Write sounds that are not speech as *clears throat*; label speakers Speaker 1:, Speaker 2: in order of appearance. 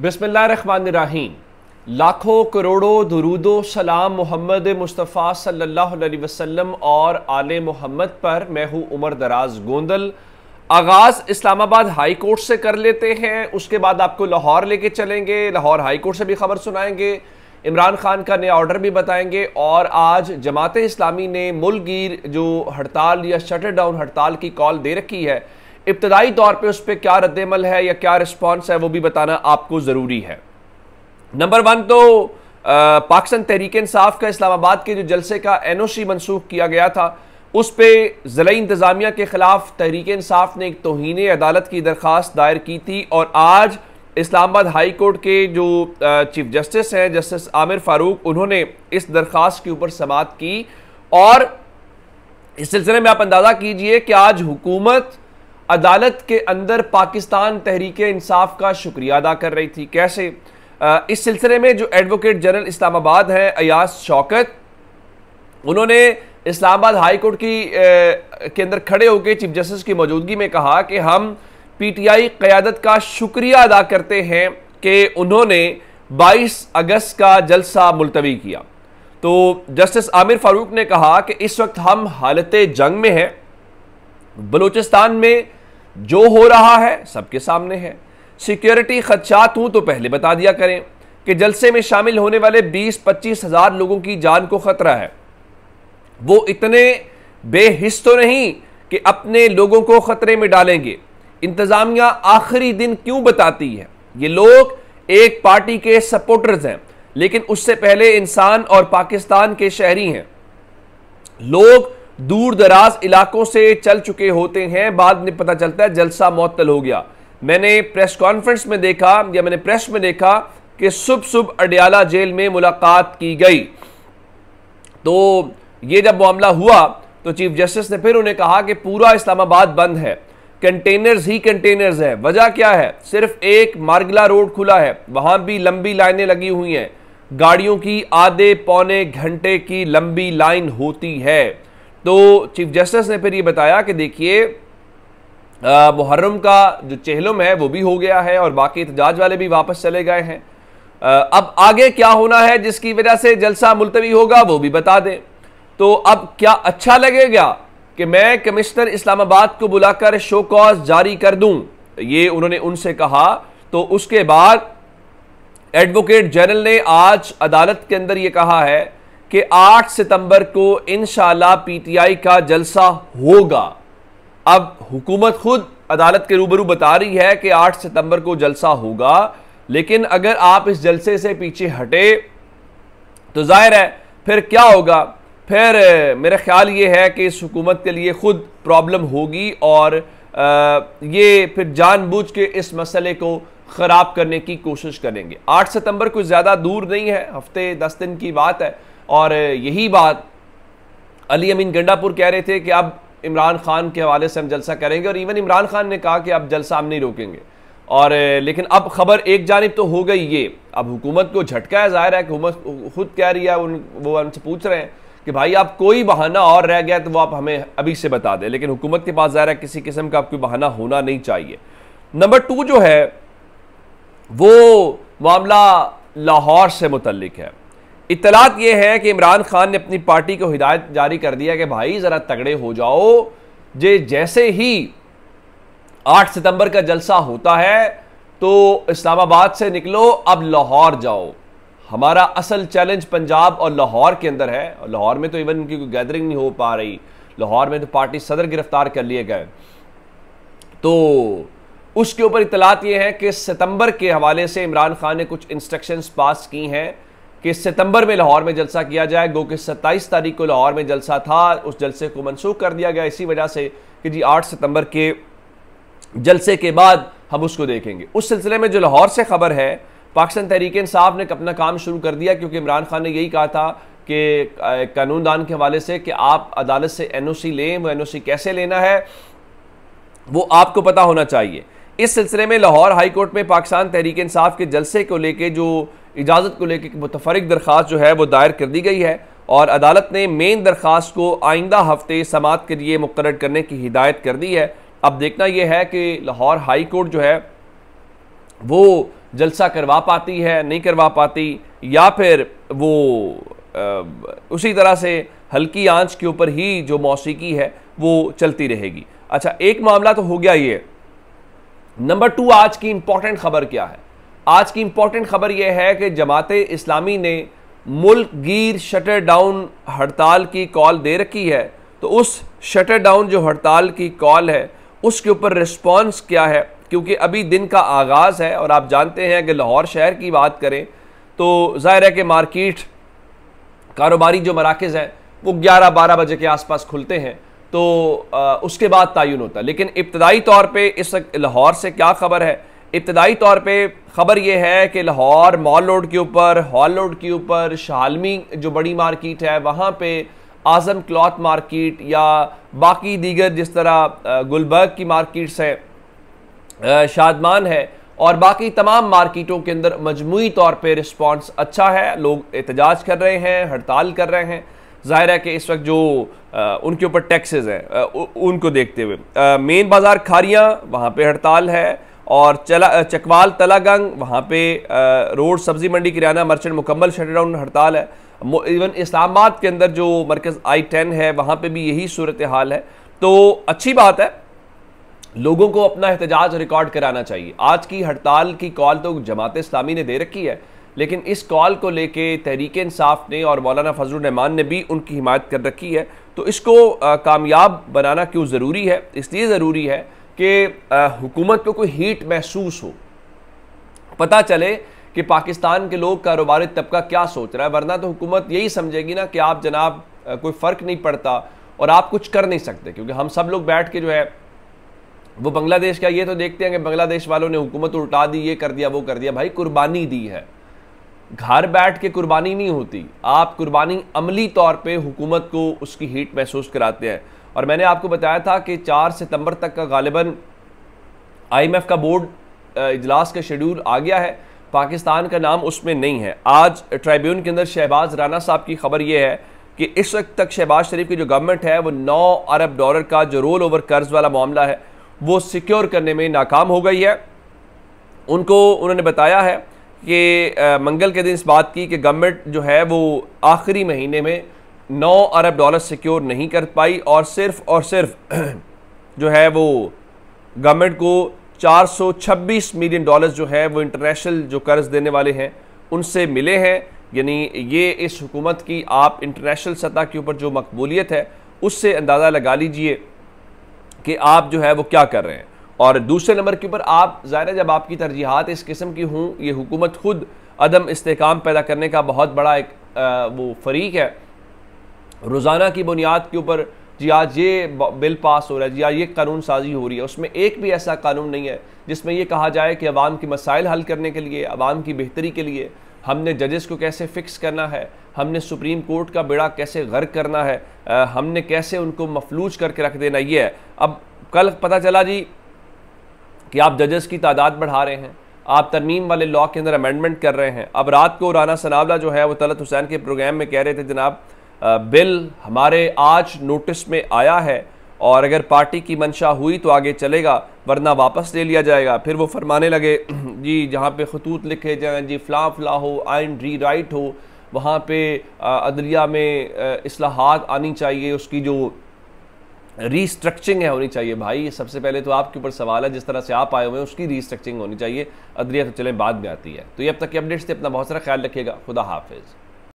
Speaker 1: रही लाखों करोड़ों दरूदो सलाम मोहम्मद मुस्तफ़ा सल्लल्लाहु अलैहि वसल्लम और आल मोहम्मद पर मैं हूँ उमर दराज गोंदल आगाज़ इस्लामाबाद हाई कोर्ट से कर लेते हैं उसके बाद आपको लाहौर लेके चलेंगे लाहौर हाई कोर्ट से भी खबर सुनाएंगे इमरान खान का नया ऑर्डर भी बताएंगे और आज जमात इस्लामी ने मुलगीर जो हड़ताल या शटर डाउन हड़ताल की कॉल दे रखी है इब्तदाई तौर पर उस पर क्या रद्दमल है या क्या रिस्पॉन्स है वो भी बताना आपको ज़रूरी है नंबर वन तो पाकिस्तान तहरीक इंसाफ का इस्लामाबाद के जो जलसे का एन ओ सी मनसूख किया गया था उस पर ज़िला इंतज़ामिया के ख़िलाफ़ तहरीक इंसाफ ने एक तोहन अदालत की दरख्वास्त दायर की थी और आज इस्लामाबाद हाई कोर्ट के जो चीफ जस्टिस हैं जस्टिस आमिर फारूक उन्होंने इस दरख्वास्त के ऊपर समात की और इस सिलसिले में आप अंदाज़ा कीजिए कि आज हुकूमत अदालत के अंदर पाकिस्तान तहरीक इंसाफ का शुक्रिया अदा कर रही थी कैसे इस सिलसिले में जो एडवोकेट जनरल इस्लामाबाद हैं अयास शौकत उन्होंने इस्लामाबाद हाई कोर्ट की के अंदर खड़े होकर चीफ जस्टिस की मौजूदगी में कहा कि हम पीटीआई क़्यादत का शुक्रिया अदा करते हैं कि उन्होंने 22 अगस्त का जलसा मुलतवी किया तो जस्टिस आमिर फारूक ने कहा कि इस वक्त हम हालत जंग में हैं बलूचिस्तान में जो हो रहा है सबके सामने है सिक्योरिटी खदशात हूं तो पहले बता दिया करें कि जलसे में शामिल होने वाले बीस पच्चीस हजार लोगों की जान को खतरा है वो इतने बेहिस तो नहीं कि अपने लोगों को खतरे में डालेंगे इंतजामिया आखिरी दिन क्यों बताती है ये लोग एक पार्टी के सपोर्टर्स हैं लेकिन उससे पहले इंसान और पाकिस्तान के शहरी हैं लोग दूर दराज इलाकों से चल चुके होते हैं बाद में पता चलता है जलसा मअतल हो गया मैंने प्रेस कॉन्फ्रेंस में देखा या मैंने प्रेस में देखा कि सुबह सुबह अडियाला जेल में मुलाकात की गई तो ये जब मामला हुआ तो चीफ जस्टिस ने फिर उन्हें कहा कि पूरा इस्लामाबाद बंद है कंटेनर्स ही कंटेनर्स है वजह क्या है सिर्फ एक मार्गला रोड खुला है वहां भी लंबी लाइनें लगी हुई हैं गाड़ियों की आधे पौने घंटे की लंबी लाइन होती है तो चीफ जस्टिस ने फिर ये बताया कि देखिए मुहर्रम का जो चेहलम है वो भी हो गया है और बाकी एहतजाज वाले भी वापस चले गए हैं अब आगे क्या होना है जिसकी वजह से जलसा मुलतवी होगा वो भी बता दें तो अब क्या अच्छा लगेगा कि मैं कमिश्नर इस्लामाबाद को बुलाकर शो कॉज जारी कर दूं ये उन्होंने उनसे कहा तो उसके बाद एडवोकेट जनरल ने आज अदालत के अंदर ये कहा है कि 8 सितंबर को इन पीटीआई का जलसा होगा अब हुकूमत खुद अदालत के रूबरू बता रही है कि 8 सितंबर को जलसा होगा लेकिन अगर आप इस जलसे से पीछे हटे तो जाहिर है फिर क्या होगा फिर मेरा ख्याल ये है कि इस हुकूमत के लिए खुद प्रॉब्लम होगी और ये फिर जानबूझ के इस मसले को ख़राब करने की कोशिश करेंगे 8 सितंबर कुछ ज़्यादा दूर नहीं है हफ्ते दस दिन की बात है और यही बात अली अमीन गंडापुर कह रहे थे कि अब इमरान खान के हवाले से हम जलसा करेंगे और इवन इमरान खान ने कहा कि अब जलसा हम नहीं रोकेंगे और लेकिन अब खबर एक जानब तो हो गई ये अब हुकूमत को झटका है जाहिर है कि हुकूमत खुद कह रही है उन वो हमसे पूछ रहे हैं कि भाई आप कोई बहाना और रह गया तो वो आप हमें अभी से बता दें लेकिन हुकूमत के पास ज़ाहिर है किसी किस्म का आपको बहाना होना नहीं चाहिए नंबर टू जो है वो मामला लाहौर से मुतलिक है इतलात ये है कि इमरान खान ने अपनी पार्टी को हिदायत जारी कर दिया कि भाई ज़रा तगड़े हो जाओ जे जैसे ही 8 सितंबर का जलसा होता है तो इस्लामाबाद से निकलो अब लाहौर जाओ हमारा असल चैलेंज पंजाब और लाहौर के अंदर है और लाहौर में तो इवन उनकी कोई गैदरिंग नहीं हो पा रही लाहौर में तो पार्टी सदर गिरफ्तार कर लिए गए तो उसके ऊपर इतलात ये है कि सितंबर के हवाले से इमरान खान ने कुछ इंस्ट्रक्शंस पास की हैं कि सितंबर में लाहौर में जलसा किया जाए गो कि सत्ताईस तारीख को लाहौर में जलसा था उस जलसे को मनसूख कर दिया गया इसी वजह से कि जी आठ सितंबर के जलसे के बाद हम उसको देखेंगे उस सिलसिले में जो लाहौर से खबर है पाकिस्तान तहरीक साहब ने अपना काम शुरू कर दिया क्योंकि इमरान खान ने यही कहा था कि कानून दान के हवाले से कि आप अदालत से एन ओ सी लें वो एन ओ सी कैसे लेना है वो आपको पता होना चाहिए इस सिलसिले में लाहौर हाईकोर्ट में पाकिस्तान तहरीक इंसाफ के जलसे को लेकर जो इजाज़त को लेकर मुतफरक दरख्वास्त जो है वो दायर कर दी गई है और अदालत ने मेन दरख्वास्त को आइंदा हफ्ते समात के लिए मुकर करने की हिदायत कर दी है अब देखना यह है कि लाहौर हाई कोर्ट जो है वो जलसा करवा पाती है नहीं करवा पाती या फिर वो उसी तरह से हल्की आंच के ऊपर ही जो मौसीकी है वो चलती रहेगी अच्छा एक मामला तो हो गया ये नंबर टू आज की इंपॉर्टेंट खबर क्या है आज की इंपॉर्टेंट खबर यह है कि जमात इस्लामी ने मुल्क गिर शटर डाउन हड़ताल की कॉल दे रखी है तो उस शटर डाउन जो हड़ताल की कॉल है उसके ऊपर रिस्पॉन्स क्या है क्योंकि अभी दिन का आगाज़ है और आप जानते हैं कि लाहौर शहर की बात करें तो ज़ाहिर है कि मार्किट कारोबारी जो मराकज़ हैं वो ग्यारह बारह बजे के आसपास खुलते हैं तो उसके बाद तयन होता है लेकिन इब्तदाई तौर पर इस लाहौर से क्या खबर है इब्तदाई तौर पर ख़बर यह है कि लाहौर मॉल रोड के ऊपर हॉल रोड के ऊपर शालमी जो बड़ी मार्किट है वहाँ पर आज़म क्लॉथ मार्किट या बाकी दीगर जिस तरह गुलबर्ग की मार्किट्स हैं शादमान है और बाकी तमाम मार्किटों के अंदर मजमू तौर पर रिस्पॉन्स अच्छा है लोग एहतजाज कर रहे हैं हड़ताल कर रहे हैं ज़ाहिर है कि इस वक्त जो आ, उनके ऊपर टैक्सेस हैं उनको देखते हुए मेन बाज़ार खारियाँ वहाँ पे हड़ताल है और चला चकवाल तलागंग वहाँ पे रोड सब्ज़ी मंडी किराना मर्चेंट मुकम्मल शटडाउन हड़ताल है इवन इस्लामाबाद के अंदर जो मरकज़ आई टेन है वहाँ पे भी यही सूरत हाल है तो अच्छी बात है लोगों को अपना एहतजाज रिकॉर्ड कराना चाहिए आज की हड़ताल की कॉल तो जमात इस्लामी ने दे रखी है लेकिन इस कॉल को लेके तहरीक इंसाफ ने और मौलाना फजल रहमान ने भी उनकी हिमायत कर रखी है तो इसको कामयाब बनाना क्यों ज़रूरी है इसलिए ज़रूरी है कि हुकूमत को कोई हीट महसूस हो पता चले कि पाकिस्तान के लोग कारोबारी तबका क्या सोच रहा है वरना तो हुकूमत यही समझेगी ना कि आप जनाब कोई फ़र्क नहीं पड़ता और आप कुछ कर नहीं सकते क्योंकि हम सब लोग बैठ के जो है वो बांग्लादेश का ये तो देखते हैं कि बांग्लादेश वालों ने हुकूमत उल्टा दी ये कर दिया वो कर दिया भाई कुर्बानी दी है घर बैठ के कुर्बानी नहीं होती आप कुर्बानी अमली तौर पे हुकूमत को उसकी हीट महसूस कराते हैं और मैंने आपको बताया था कि 4 सितंबर तक का गालिबा आईएमएफ का बोर्ड इजलास का शेड्यूल आ गया है पाकिस्तान का नाम उसमें नहीं है आज ट्राइब्यून के अंदर शहबाज राना साहब की खबर यह है कि इस वक्त तक शहबाज शरीफ की जो गवर्नमेंट है वो नौ अरब डॉलर का जो रोल ओवर कर्ज वाला मामला है वो सिक्योर करने में नाकाम हो गई है उनको उन्होंने बताया है कि मंगल के दिन इस बात की कि गवर्नमेंट जो है वो आखिरी महीने में 9 अरब डॉलर सिक्योर नहीं कर पाई और सिर्फ और सिर्फ *clears throat* जो है वो गवर्नमेंट को 426 मिलियन डॉलर्स जो है वो इंटरनेशनल जो कर्ज देने वाले हैं उनसे मिले हैं यानी ये इस हुकूमत की आप इंटरनेशनल सतह के ऊपर जो मकबूलियत है उससे अंदाज़ा लगा लीजिए कि आप जो है वो क्या कर रहे हैं और दूसरे नंबर के ऊपर आप ज़ाहिर है जब आपकी तरजीहत इस किस्म की हों ये हुकूमत खुद अदम इसकाम पैदा करने का बहुत बड़ा एक आ, वो फरीक है रोज़ाना की बुनियाद के ऊपर जी आज ये बिल पास हो रहा है जी आज ये कानून साजी हो रही है उसमें एक भी ऐसा कानून नहीं है जिसमें यह कहा जाए कि अवाम के मसाइल हल करने के लिए अवाम की बेहतरी के लिए हमने जजेस को कैसे फ़िक्स करना है हमने सुप्रीम कोर्ट का बेड़ा कैसे गर्क करना है आ, हमने कैसे उनको मफलूज करके रख देना ये है अब कल पता चला जी कि आप जजेस की तादाद बढ़ा रहे हैं आप तरमीम वाले लॉ के अंदर अमेंडमेंट कर रहे हैं अब रात को राना सनावला जो है वो तलत हुसैन के प्रोग्राम में कह रहे थे जनाब बिल हमारे आज नोटिस में आया है और अगर पार्टी की मंशा हुई तो आगे चलेगा वरना वापस ले लिया जाएगा फिर वो फरमाने लगे जी जहाँ पे खतूत लिखे जाए जी फ्ला फ्ला हो आइन री राइट हो वहाँ पे अदलिया में असलाहत आनी चाहिए उसकी जो रीस्ट्रक्चरिंग है होनी चाहिए भाई सबसे पहले तो आपके ऊपर सवाल है जिस तरह से आप आए हुए हैं उसकी रीस्ट्रक्चरिंग होनी चाहिए अदरिया तो चले बाद में आती है तो ये अब तक की अपडेट्स थे अपना बहुत सारा ख्याल रखिएगा खुदा हाफिज़